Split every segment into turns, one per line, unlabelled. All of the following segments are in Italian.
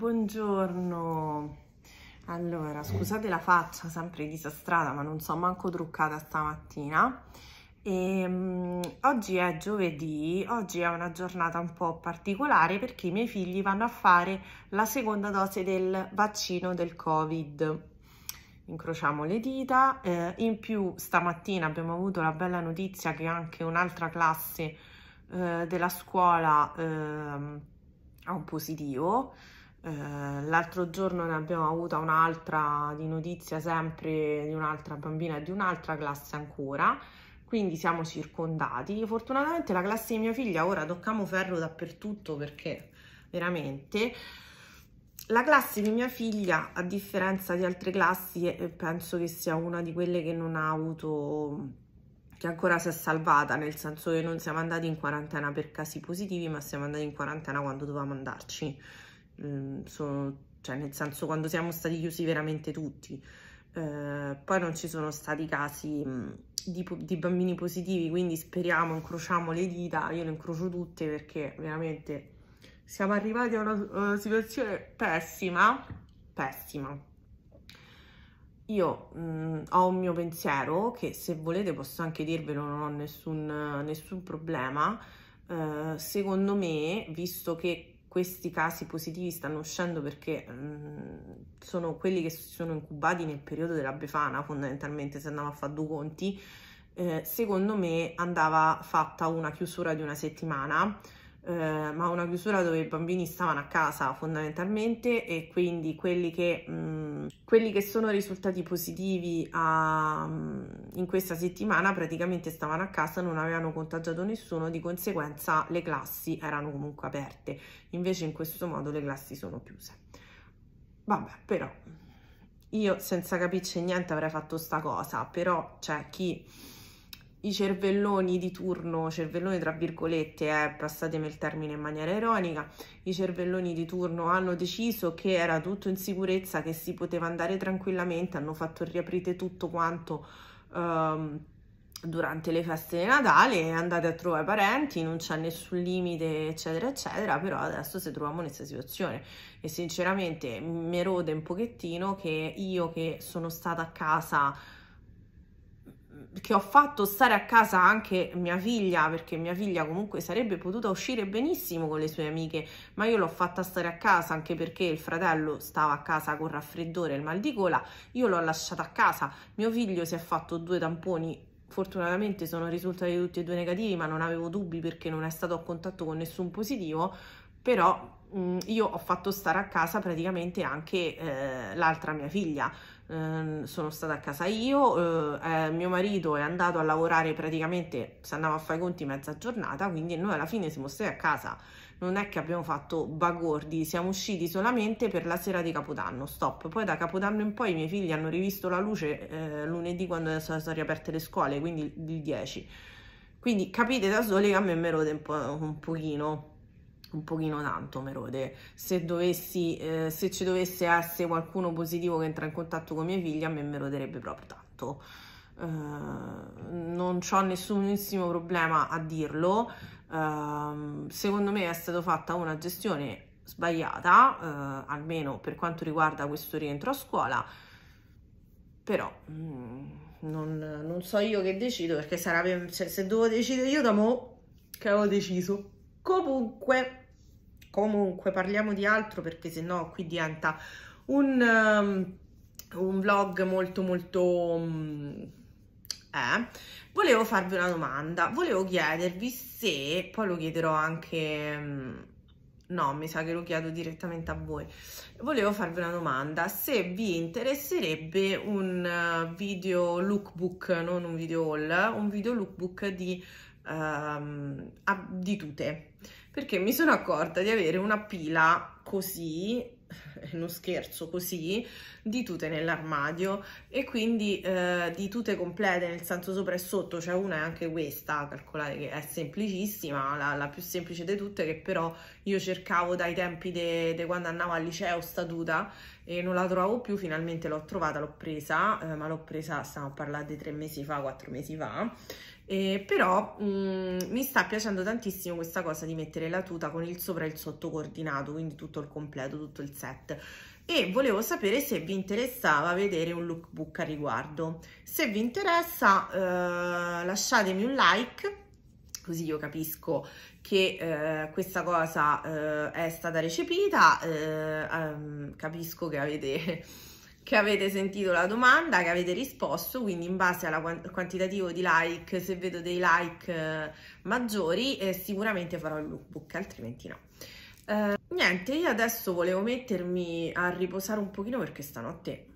buongiorno. Allora, scusate la faccia, sempre disastrata, ma non so manco truccata stamattina. E, um, oggi è giovedì, oggi è una giornata un po' particolare perché i miei figli vanno a fare la seconda dose del vaccino del Covid. Incrociamo le dita. Eh, in più stamattina abbiamo avuto la bella notizia che anche un'altra classe eh, della scuola... Eh, a un positivo eh, l'altro giorno ne abbiamo avuta un'altra di notizia sempre di un'altra bambina di un'altra classe ancora quindi siamo circondati fortunatamente la classe di mia figlia ora toccamo ferro dappertutto perché veramente la classe di mia figlia, a differenza di altre classi, penso che sia una di quelle che non ha avuto, che ancora si è salvata, nel senso che non siamo andati in quarantena per casi positivi, ma siamo andati in quarantena quando dovevamo andarci mh, ehm, cioè nel senso quando siamo stati chiusi veramente tutti. Eh, poi non ci sono stati casi mh, di, di, bambini positivi, quindi speriamo, incrociamo le dita, io le incrocio tutte perché veramente siamo arrivati a una, una situazione pessima, pessima. Io mh, ho un mio pensiero che se volete posso anche dirvelo, non ho nessun, nessun problema. Uh, secondo me, visto che questi casi positivi stanno uscendo perché mh, mm, sono quelli che si sono incubati nel periodo della Befana, fondamentalmente se andava a fare due conti, eh, secondo me andava fatta una chiusura di una settimana eh, ma una chiusura dove i bambini stavano a casa fondamentalmente e quindi quelli che, mh, mm, quelli che sono risultati positivi a, mh, mm, in questa settimana praticamente stavano a casa, non avevano contagiato nessuno, di conseguenza le classi erano comunque aperte, invece in questo modo le classi sono chiuse. Vabbè, però io senza capirci niente avrei fatto sta cosa, però c'è cioè, chi i cervelloni di turno, cervelloni tra virgolette, eh, passatemi il termine in maniera ironica, i cervelloni di turno hanno deciso che era tutto in sicurezza, che si poteva andare tranquillamente, hanno fatto riaprire tutto quanto ehm, durante le feste di Natale, andate a trovare i parenti, non c'è nessun limite, eccetera, eccetera, però adesso se troviamo in questa situazione e sinceramente mi rode un pochettino che io che sono stata a casa che ho fatto stare a casa anche mia figlia, perché mia figlia comunque sarebbe potuta uscire benissimo con le sue amiche, ma io l'ho fatta stare a casa anche perché il fratello stava a casa con raffreddore e il mal di gola, io l'ho lasciata a casa, mio figlio si è fatto due tamponi fortunatamente sono risultati tutti e due negativi ma non avevo dubbi perché non è stato a contatto con nessun positivo però mh, io ho fatto stare a casa praticamente anche eh, l'altra mia figlia Ehm, sono stata a casa io, eh, eh, mio marito è andato a lavorare praticamente, se andava a fare i conti, mezza giornata, quindi noi alla fine siamo stati a casa, non è che abbiamo fatto bagordi, siamo usciti solamente per la sera di Capodanno, stop. Poi da Capodanno in poi i miei figli hanno rivisto la luce eh, lunedì quando sono riaperte le scuole, quindi il 10. Quindi capite da soli che a me mi rode un, po', un pochino un pochino tanto Merode, se, dovessi, eh, se ci dovesse essere qualcuno positivo che entra in contatto con mia figlia, a me meroderebbe proprio tanto. Uh, non ho nessunissimo problema a dirlo. Uh, secondo me è stata fatta una gestione sbagliata, uh, almeno per quanto riguarda questo rientro a scuola, però mm, non, non, so io che decido perché sarebbe, cioè, se devo decidere io da mo' che avevo deciso. Comunque... Comunque parliamo di altro perché se no qui diventa un, um, un vlog molto molto... Um, eh. Volevo farvi una domanda, volevo chiedervi se, poi lo chiederò anche... Um, no, mi sa che lo chiedo direttamente a voi. Volevo farvi una domanda, se vi interesserebbe un eh, video lookbook, non un video haul, un video lookbook di, um, di tute, perché mi sono accorta di avere una pila così non scherzo così di tute nell'armadio e quindi eh, di tute complete nel senso sopra e sotto c'è cioè una è anche questa calcolate che è semplicissima la, la, più semplice di tutte che però io cercavo dai tempi di quando andavo al liceo sta tuta e non la trovavo più finalmente l'ho trovata l'ho presa eh, ma l'ho presa stiamo parlando di tre mesi fa quattro mesi fa eh, però mh, mm, mi sta piacendo tantissimo questa cosa di mettere la tuta con il sopra e il sotto coordinato, quindi tutto il completo, tutto il set. E volevo sapere se vi interessava vedere un lookbook a riguardo. Se vi interessa eh, lasciatemi un like, così io capisco che eh, questa cosa eh, è stata recepita, eh, ehm, capisco che avete che avete sentito la domanda, che avete risposto, quindi in base al quantitativo di like, se vedo dei like eh, maggiori, eh, sicuramente farò il lookbook, altrimenti no. Eh, niente, io adesso volevo mettermi a riposare un pochino perché stanotte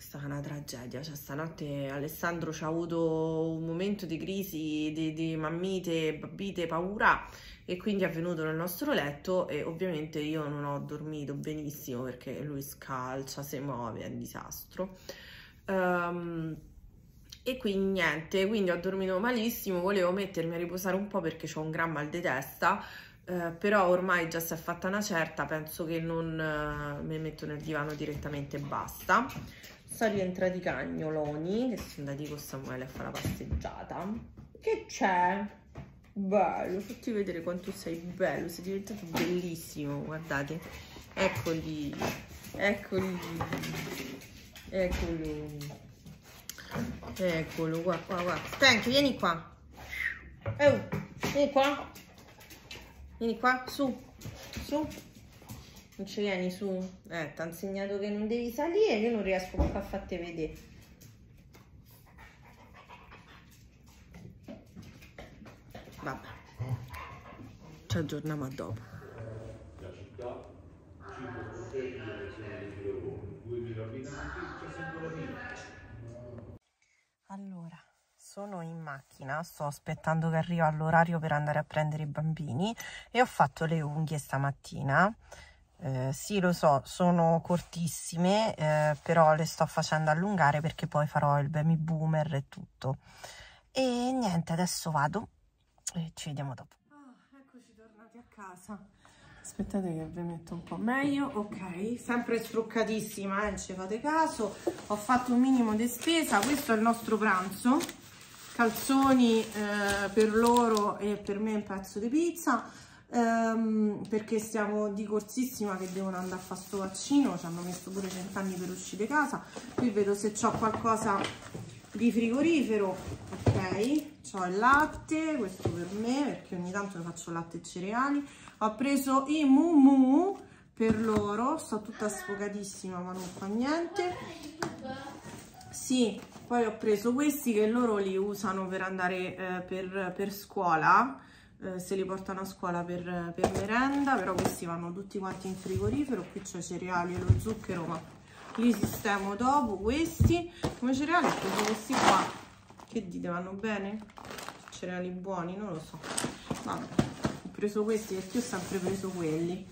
è stata una tragedia, cioè stanotte Alessandro ci ha avuto un momento di crisi, di, di mammite, babite, paura e quindi è venuto nel nostro letto e ovviamente io non ho dormito benissimo perché lui scalcia, si muove, è un disastro. Um, e quindi niente, quindi ho dormito malissimo, volevo mettermi a riposare un po' perché ho un gran mal di testa, eh, però ormai già si è fatta una certa, penso che non eh, mi metto nel divano direttamente e basta sono rientrati i cagnoloni che sono andati con Samuele a fare la passeggiata. Che c'è? Bello, fatti vedere quanto sei bello, sei diventato bellissimo, guardate. Eccoli, eccoli, eccolo, eccolo, qua, qua, qua. Stank, vieni qua. Oh, vieni qua. Vieni qua, su, su. Non ci vieni su? Eh, ti ha insegnato che non devi salire, io non riesco più a farti vedere. Vabbè, ci aggiorniamo a dopo. La città, 5 di Allora, sono in macchina, sto aspettando che arriva l'orario per andare a prendere i bambini e ho fatto le unghie stamattina. Eh, sì, lo so, sono cortissime, eh, però le sto facendo allungare perché poi farò il baby boomer e tutto. E niente, adesso vado e ci vediamo dopo. Oh, eccoci tornati a casa. Aspettate che vi metto un po' meglio, ok, sempre struccatissima, eh, non ci fate caso, ho fatto un minimo di spesa, questo è il nostro pranzo, calzoni eh, per loro e per me un pezzo di pizza, ehm, perché siamo di corsissima che devono andare a fare sto vaccino ci hanno messo pure anni per uscire casa qui vedo se ho qualcosa di frigorifero ok ho il latte questo per me perché ogni tanto faccio latte e cereali ho preso i mumu per loro sto tutta sfogatissima ma non fa niente sì poi ho preso questi che loro li usano per andare eh, per, per scuola eh, se li portano a scuola per, per, merenda, però questi vanno tutti quanti in frigorifero, qui c'è cereali e lo zucchero, ma li sistemo dopo, questi, come cereali ho ecco, preso questi qua, che dite, vanno bene? Cereali buoni, non lo so, vabbè, ho preso questi perché ho sempre preso quelli,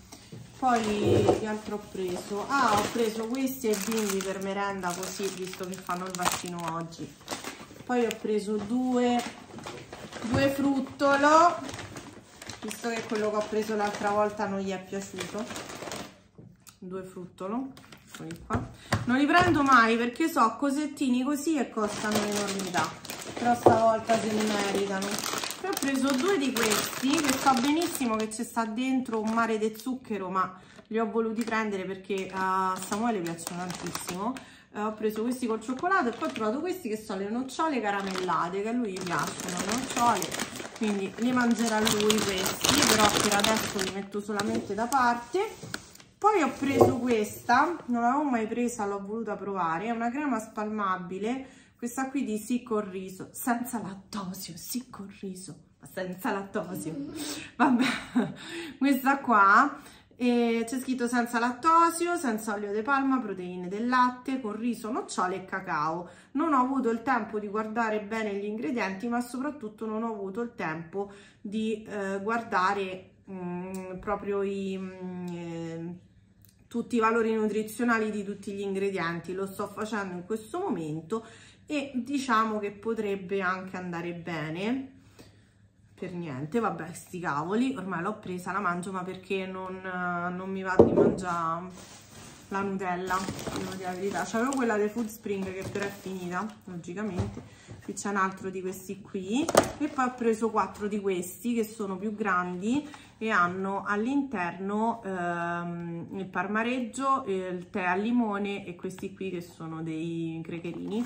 poi che altro ho preso? Ah, ho preso questi ai bimbi per merenda così, visto che fanno il vaccino oggi, poi ho preso due, due fruttolo visto che quello che ho preso l'altra volta non gli è piaciuto due fruttolo eccoli qua non li prendo mai perché so cosettini così e costano un'enormità però stavolta se li meritano poi ho preso due di questi che so benissimo che ci sta dentro un mare di zucchero ma li ho voluti prendere perché a Samuele piacciono tantissimo eh, ho preso questi col cioccolato e poi ho trovato questi che sono le nocciole caramellate che a lui gli piacciono nocciole quindi li mangerà lui questi però per adesso li metto solamente da parte poi ho preso questa non l'avevo mai presa l'ho voluta provare è una crema spalmabile questa qui di sì col riso senza lattosio sì col riso ma senza lattosio mm. vabbè questa qua c'è scritto senza lattosio, senza olio di palma, proteine del latte, con riso, nocciole e cacao. Non ho avuto il tempo di guardare bene gli ingredienti, ma soprattutto non ho avuto il tempo di eh, guardare mh, mm, proprio i, mh, mm, ehm, tutti i valori nutrizionali di tutti gli ingredienti. Lo sto facendo in questo momento e diciamo che potrebbe anche andare bene per niente, vabbè sti cavoli, ormai l'ho presa, la mangio ma perché non, eh, non mi va di mangiare la Nutella, devo dire la verità, c'avevo quella del Food Spring che però è finita, logicamente, qui c'è un altro di questi qui e poi ho preso quattro di questi che sono più grandi e hanno all'interno ehm, il parmareggio, il tè al limone e questi qui che sono dei crecherini,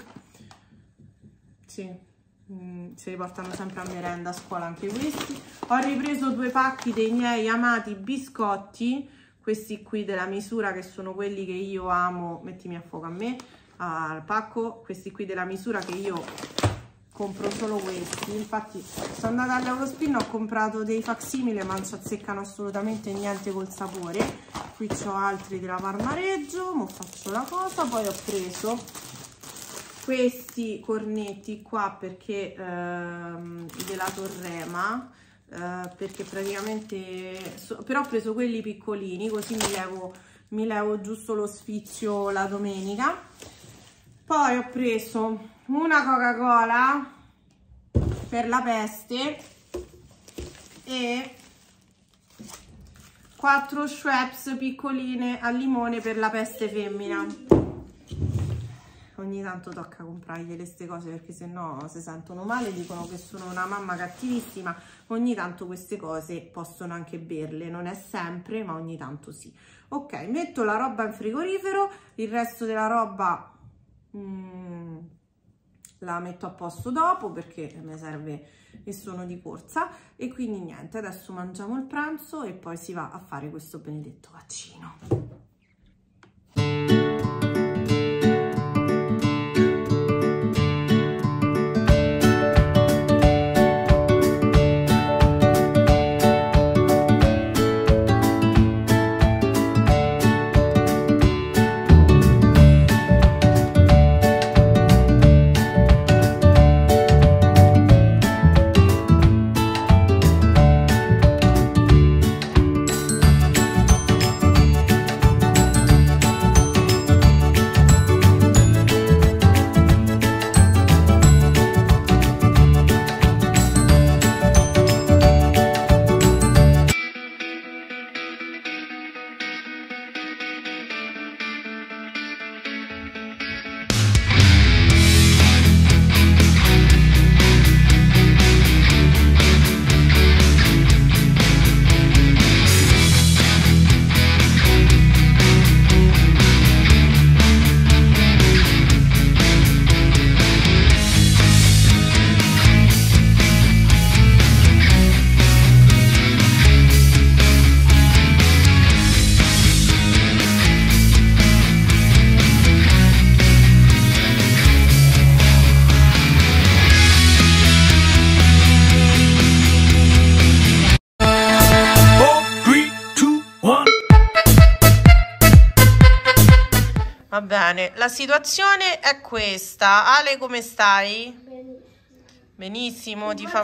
sì Mm, se li portano sempre a merenda a scuola anche questi ho ripreso due pacchi dei miei amati biscotti questi qui della misura che sono quelli che io amo mettimi a fuoco a me al pacco questi qui della misura che io compro solo questi infatti sono andata all'Eurospin ho comprato dei facsimile ma non ci azzeccano assolutamente niente col sapore qui ho altri della Parmareggio mo faccio la cosa poi ho preso questi cornetti qua perché ehm, della Torrema eh, perché praticamente so, però ho preso quelli piccolini così mi levo, mi levo giusto lo sfizio la domenica poi ho preso una coca cola per la peste e quattro Schweppes piccoline al limone per la peste femmina ogni tanto tocca comprargli queste cose perché se no si sentono male, dicono che sono una mamma cattivissima, ogni tanto queste cose possono anche berle, non è sempre ma ogni tanto sì. Ok, metto la roba in frigorifero, il resto della roba mm, la metto a posto dopo perché mi serve e sono di corsa e quindi niente, adesso mangiamo il pranzo e poi si va a fare questo benedetto vaccino. bene, la situazione è questa. Ale, come stai? Benissimo, Benissimo ti fa...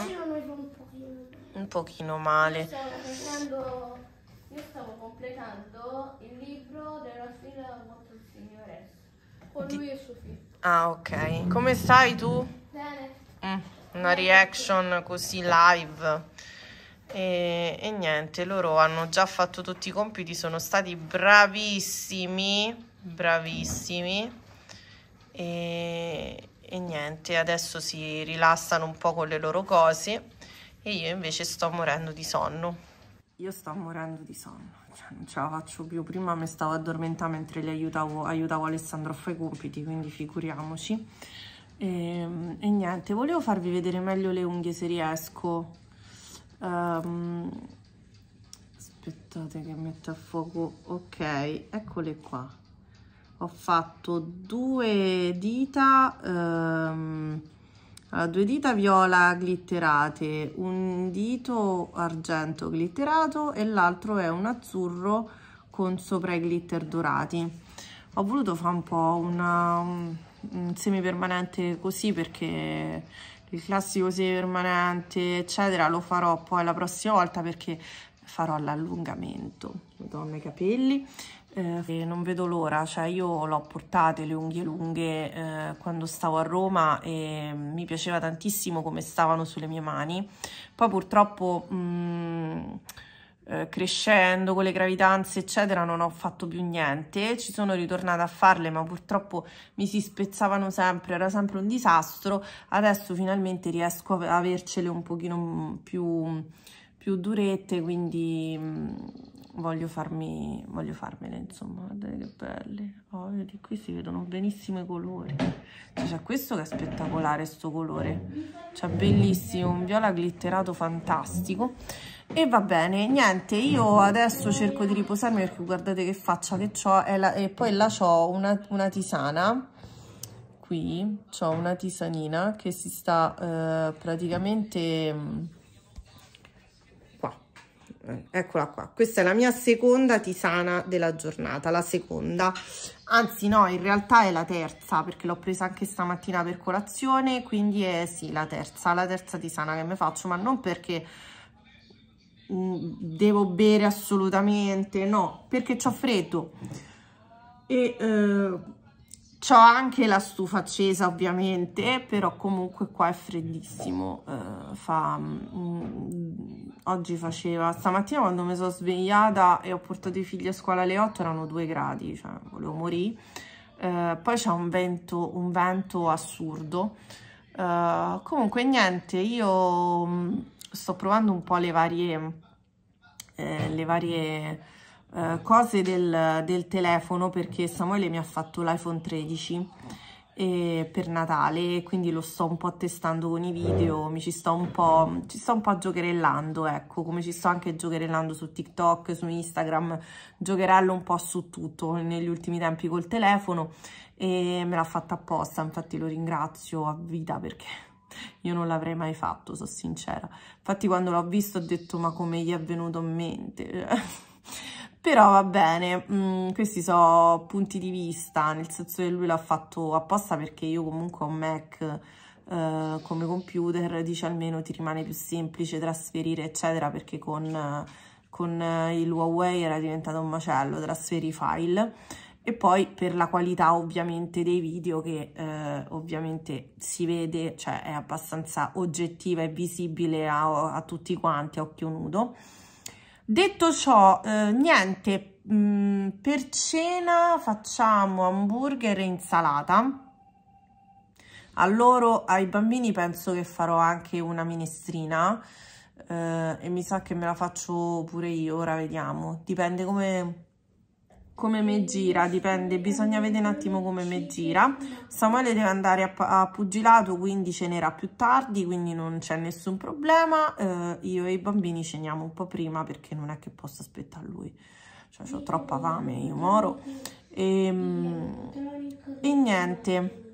Un pochino. male. Io stavo, Io stavo completando il libro della fila contro il signore con di... lui e suo Ah, ok. Come stai tu? Bene. Mm, una reaction così live. E, e, niente, loro hanno già fatto tutti i compiti, sono stati bravissimi bravissimi e, e niente, adesso si rilassano un po' con le loro cose e io invece sto morendo di sonno. Io sto morendo di sonno, cioè, non ce la faccio più. Prima mi stavo addormentando mentre le aiutavo, aiutavo Alessandro a fare i compiti, quindi figuriamoci. E, ehm, e, niente, volevo farvi vedere meglio le unghie se riesco. Um, aspettate che metto a fuoco. Ok, eccole qua ho fatto due dita ehm, due dita viola glitterate un dito argento glitterato e l'altro è un azzurro con sopra i glitter dorati ho voluto fare un po' una, un, un permanente così perché il classico semi permanente eccetera lo farò poi la prossima volta perché farò l'allungamento madonna i capelli eh, non vedo l'ora, cioè io l'ho portate le unghie lunghe eh, quando stavo a Roma e mi piaceva tantissimo come stavano sulle mie mani. Poi purtroppo mh, mm, eh, crescendo con le gravidanze eccetera non ho fatto più niente, ci sono ritornata a farle ma purtroppo mi si spezzavano sempre, era sempre un disastro. Adesso finalmente riesco a avercele un pochino più più durette, quindi mm, voglio, farmi, voglio farmele, insomma, guardate che belle. Oh, di qui si vedono benissimo i colori. Cioè, c'è questo che è spettacolare, sto colore. C'è bellissimo, un viola glitterato fantastico. E va bene, niente, io adesso cerco di riposarmi perché guardate che faccia che ho. E, poi là ho una, una tisana qui ho una tisanina che si sta eh, praticamente mm, eh, eccola qua, questa è la mia seconda tisana della giornata, la seconda, anzi no, in realtà è la terza perché l'ho presa anche stamattina per colazione, quindi è sì, la terza, la terza tisana che mi faccio, ma non perché mm, devo bere assolutamente, no, perché ho freddo e... Eh, C'ho anche la stufa accesa ovviamente, però comunque qua è freddissimo. Eh, fa, mh, mm, oggi faceva, stamattina quando mi sono svegliata e ho portato i figli a scuola alle 8 erano 2 gradi, cioè volevo morire. Eh, poi c'è un vento, un vento assurdo. Eh, comunque niente, io mh, mm, sto provando un po' le varie... Eh, le varie eh, cose del, del, telefono perché Samuele mi ha fatto l'iPhone 13 eh, per Natale e quindi lo sto un po' testando con i video mi ci sto un po', ci sto un po giocherellando ecco come ci sto anche giocherellando su TikTok, su Instagram giocherello un po' su tutto negli ultimi tempi col telefono e me l'ha fatta apposta infatti lo ringrazio a vita perché io non l'avrei mai fatto, sono sincera. Infatti quando l'ho visto ho detto ma come gli è venuto in mente? Però va bene, mh, mm, questi sono punti di vista, nel senso che lui l'ha fatto apposta perché io comunque ho un Mac eh, come computer, dice almeno ti rimane più semplice trasferire eccetera perché con, con eh, il Huawei era diventato un macello, trasferi file e poi per la qualità ovviamente dei video che eh, ovviamente si vede, cioè è abbastanza oggettiva e visibile a, a tutti quanti a occhio nudo detto ciò eh, niente mh, mm, per cena facciamo hamburger e insalata a loro ai bambini penso che farò anche una minestrina eh, e mi sa che me la faccio pure io ora vediamo dipende come come me gira, dipende, bisogna vedere un attimo come me gira. Samuele deve andare a, a pugilato, quindi cenerà più tardi, quindi non c'è nessun problema. Eh, io e i bambini ceniamo un po' prima perché non è che posso aspettare lui. Cioè, ho troppa fame, io moro. E, ehm, e niente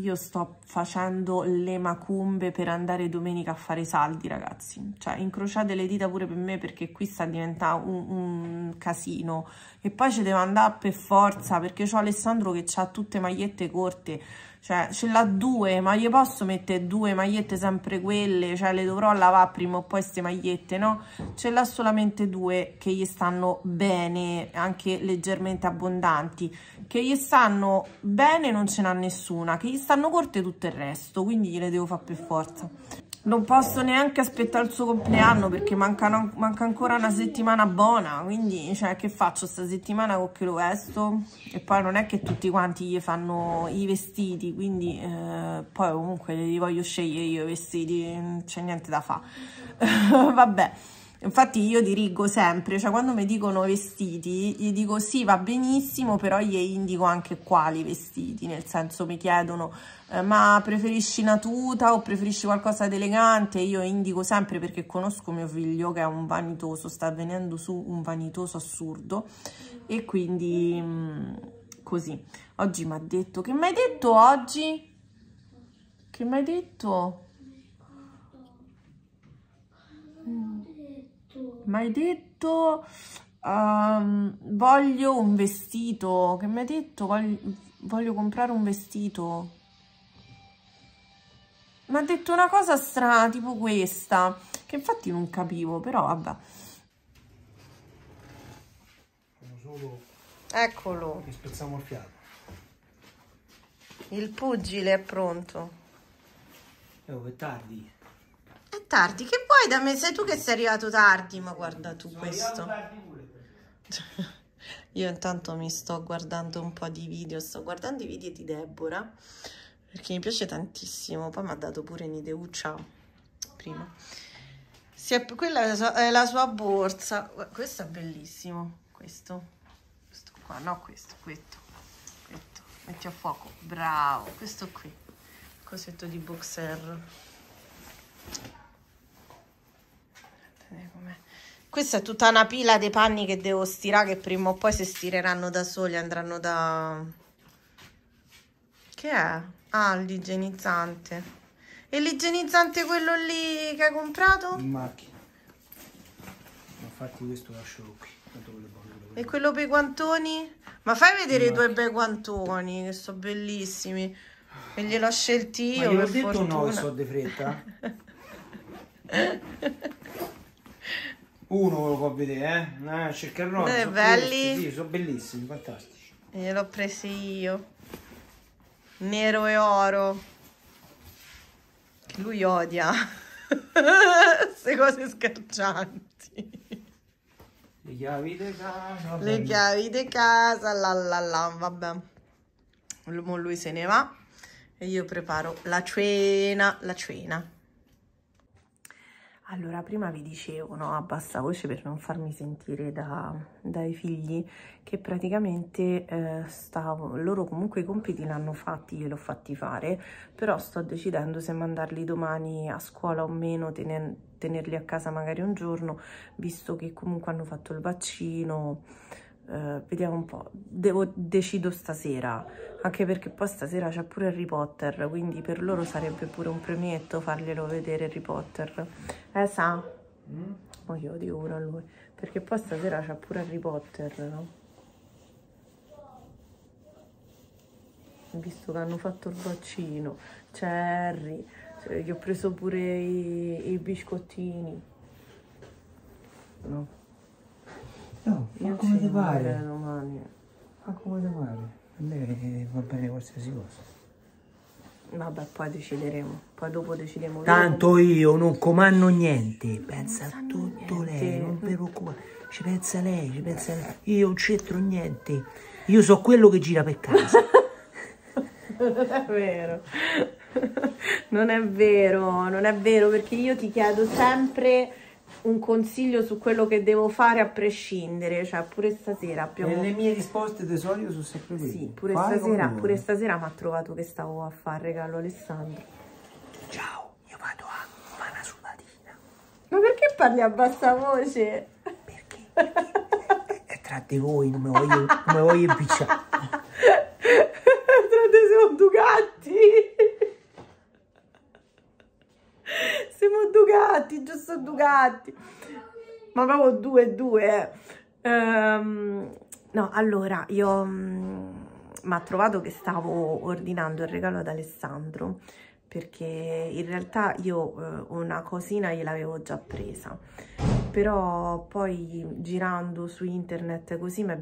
io sto facendo le macumbe per andare domenica a fare i saldi, ragazzi. Cioè, incrociate le dita pure per me perché qui sta diventando un, un casino. E poi ci devo andare per forza perché ho Alessandro che ha tutte magliette corte cioè ce l'ha due, ma gli posso mettere due magliette sempre quelle, cioè le dovrò lavare prima o poi queste magliette, no? Ce l'ha solamente due che gli stanno bene, anche leggermente abbondanti, che gli stanno bene non ce n'ha nessuna, che gli stanno corte tutto il resto, quindi gliele devo fare per forza non posso neanche aspettare il suo compleanno perché manca, manca ancora una settimana buona, quindi cioè, che faccio sta settimana con che lo vesto? E poi non è che tutti quanti gli fanno i vestiti, quindi eh, poi comunque li voglio scegliere io i vestiti, non c'è niente da fare. Vabbè. Infatti io dirigo sempre, cioè quando mi dicono vestiti, gli dico sì va benissimo, però gli indico anche quali vestiti, nel senso mi chiedono eh, ma preferisci una tuta o preferisci qualcosa di elegante? Io indico sempre perché conosco mio figlio che è un vanitoso, sta venendo su un vanitoso assurdo e quindi mh, mm, così. Oggi mi ha detto, che mi hai detto oggi? Che mi hai detto? mi hai detto um, voglio un vestito che mi hai detto voglio, voglio comprare un vestito mi ha detto una cosa strana tipo questa che infatti non capivo però vabbè eccolo mi spezziamo il fiato il pugile è pronto oh, è tardi Tardi, che vuoi da me? Sei tu che sei arrivato tardi, ma guarda tu Sono questo. Io intanto mi sto guardando un po' di video, sto guardando i video di Deborah, perché mi piace tantissimo, poi mi ha dato pure un'ideuccia prima. È, quella è la, sua, è la sua borsa, questo è bellissimo, questo, questo qua, no questo, questo, questo, metti a fuoco, bravo, questo qui, cosetto di boxer. Eh, Questa è tutta una pila di panni che devo stirare che prima o poi si stireranno da soli, andranno da... Che è? Ah, l'igienizzante. E l'igienizzante quello lì che hai comprato? In macchina. Infatti questo lascio qui. e quello per i guantoni? Ma fai vedere In i tuoi bei guantoni che sono bellissimi. E gliel'ho scelti io. Ma gliel'ho detto fortuna. no che so di fretta. Uno lo può vedere, eh? Ah, cercarlo. Eh, sono belli. Sì, sono bellissimi, fantastici. E l'ho presi io. Nero e oro. Che lui odia. Queste cose scherzanti. Le chiavi di casa. Le bello. chiavi di casa, la la la, vabbè. Lui se ne va e io preparo la cena, la cena. Allora, prima vi dicevo, no, a bassa voce per non farmi sentire da, dai figli, che praticamente eh, stavo, loro comunque i compiti l'hanno fatti, gliel'ho fatti fare, però sto decidendo se mandarli domani a scuola o meno, tener, tenerli a casa magari un giorno, visto che comunque hanno fatto il vaccino, eh, vediamo un po', Devo, decido stasera, anche perché poi stasera c'è pure Harry Potter, quindi per loro sarebbe pure un premietto farglielo vedere Harry Potter. Eh, sa? Mm? Oh, io dico pure a lui, perché poi stasera c'è pure Harry Potter, no? Visto che hanno fatto il vaccino, c'è Harry, cioè, gli ho preso pure i, i biscottini. No? No, fa come ti pare. Fa come ti pare. A me va bene qualsiasi cosa. Vabbè, poi decideremo. Poi dopo decideremo. Tanto io non comando niente. Pensa a tutto niente. lei, non vi preoccupate. Ci pensa lei, ci pensa lei. Io non c'entro niente. Io so quello che gira per casa. non è vero. Non è vero, non è vero, perché io ti chiedo sempre un consiglio su quello che devo fare a prescindere, cioè pure stasera abbiamo... E le mie risposte di solito sono sempre quelle. Sì, pure Fai stasera, pure stasera mi ha trovato che stavo a fare regalo Alessandro. Ciao, io vado a Mana Sudatina. Ma perché parli a bassa voce? Perché è tra di voi, non me voglio, non me voglio impicciare. tra di voi sono Ducati. Siamo Dugatti, giusto Dugatti. Ma proprio due, due. Eh. Ehm, no, allora, io... Mi mm, ha trovato che stavo ordinando il regalo ad Alessandro perché in realtà io eh, una cosina gliel'avevo già presa però poi girando su internet così mi è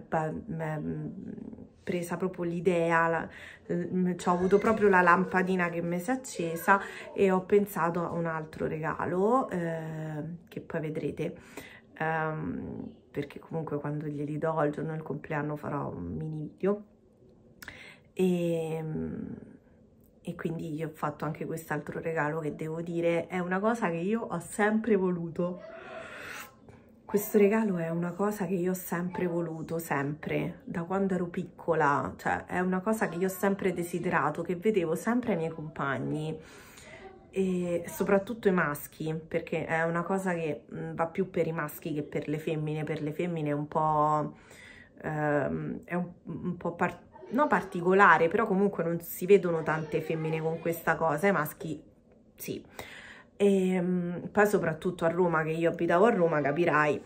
presa proprio l'idea, cioè ho avuto proprio la lampadina che mi si è accesa e ho pensato a un altro regalo eh, che poi vedrete. Um, perché comunque quando glieli do il giorno del compleanno farò un mini video e, ehm, e quindi gli ho fatto anche quest'altro regalo che devo dire è una cosa che io ho sempre voluto questo regalo è una cosa che io ho sempre voluto, sempre, da quando ero piccola, cioè è una cosa che io ho sempre desiderato, che vedevo sempre ai miei compagni e soprattutto i maschi, perché è una cosa che mm, va più per i maschi che per le femmine, per le femmine è un po', ehm, è un, un po par no, particolare, però comunque non si vedono tante femmine con questa cosa, i maschi sì. E ehm, poi soprattutto a Roma, che io abitavo a Roma, capirai.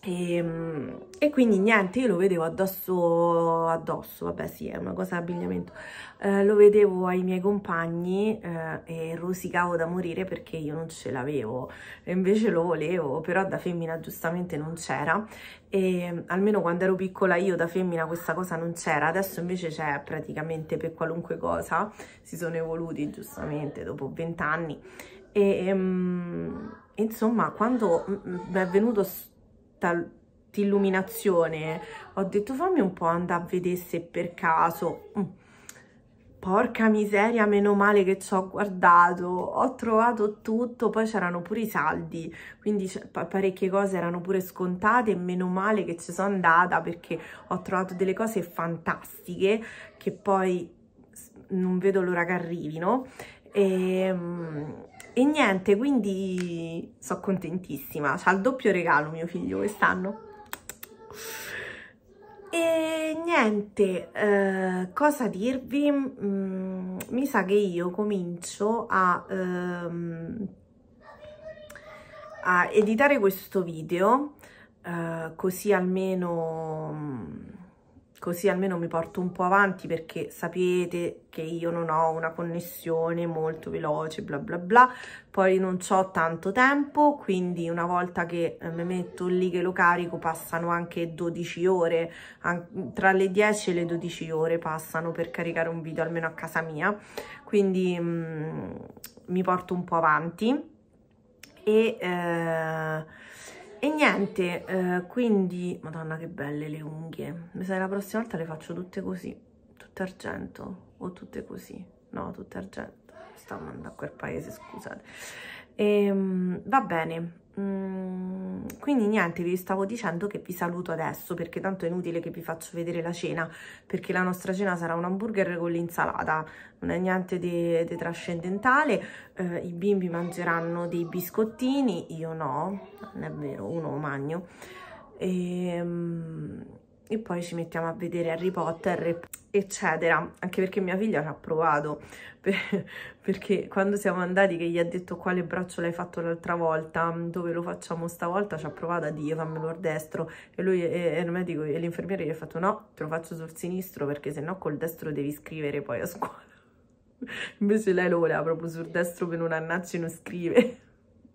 E, ehm, e, quindi niente, io lo vedevo addosso, addosso, vabbè sì, è una cosa abbigliamento, eh, lo vedevo ai miei compagni eh, e rosicavo da morire perché io non ce l'avevo, invece lo volevo, però da femmina giustamente non c'era e ehm, almeno quando ero piccola io da femmina questa cosa non c'era, adesso invece c'è praticamente per qualunque cosa, si sono evoluti giustamente dopo vent'anni e, um, insomma, quando mi è venuto sta illuminazione, ho detto fammi un po' andare a vedere se per caso... Mm. Porca miseria, meno male che ci ho guardato, ho trovato tutto, poi c'erano pure i saldi, quindi parecchie cose erano pure scontate, meno male che ci sono andata perché ho trovato delle cose fantastiche che poi non vedo l'ora che arrivino. E, ehm, e niente, quindi sono contentissima. C'ha il doppio regalo mio figlio quest'anno. E niente, eh, cosa dirvi? Mm, mi sa che io comincio a, ehm, a editare questo video, eh, così almeno mm, così almeno mi porto un po' avanti perché sapete che io non ho una connessione molto veloce bla bla bla poi non ho tanto tempo quindi una volta che eh, mi metto lì che lo carico passano anche 12 ore tra le 10 e le 12 ore passano per caricare un video almeno a casa mia quindi mh, mm, mi porto un po' avanti e eh, e niente, eh, quindi... Madonna che belle le unghie. Mi sa che la prossima volta le faccio tutte così. Tutte argento. O tutte così. No, tutte argento. Stavamo andando a quel paese, scusate e, ehm, va bene, mm, quindi niente, vi stavo dicendo che vi saluto adesso perché tanto è inutile che vi faccio vedere la cena, perché la nostra cena sarà un hamburger con l'insalata, non è niente di, di trascendentale, eh, i bimbi mangeranno dei biscottini, io no, non è vero, uno magno. E, mm, e poi ci mettiamo a vedere Harry Potter eccetera anche perché mia figlia ci ha provato per, perché quando siamo andati che gli ha detto quale braccio l'hai fatto l'altra volta dove lo facciamo stavolta ci ha provato a dire fammelo al destro e lui e, il medico e l'infermiere gli ha fatto no te lo faccio sul sinistro perché sennò col destro devi scrivere poi a scuola invece lei lo voleva proprio sul destro per non annarci non scrive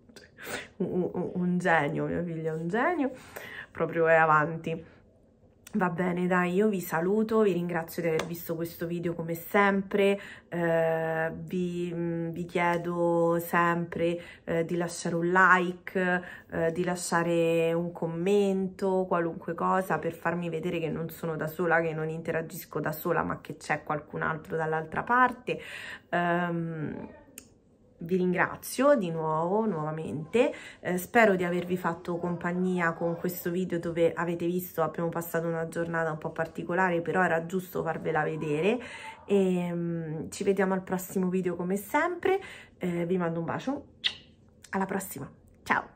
cioè, un, un, un genio mia figlia è un genio proprio è avanti Va bene, dai, io vi saluto, vi ringrazio di aver visto questo video come sempre, eh, vi, mm, vi, chiedo sempre eh, di lasciare un like, eh, di lasciare un commento, qualunque cosa per farmi vedere che non sono da sola, che non interagisco da sola, ma che c'è qualcun altro dall'altra parte. Um, vi ringrazio di nuovo, nuovamente, eh, spero di avervi fatto compagnia con questo video dove avete visto abbiamo passato una giornata un po' particolare, però era giusto farvela vedere e um, ci vediamo al prossimo video come sempre, eh, vi mando un bacio, alla prossima, ciao!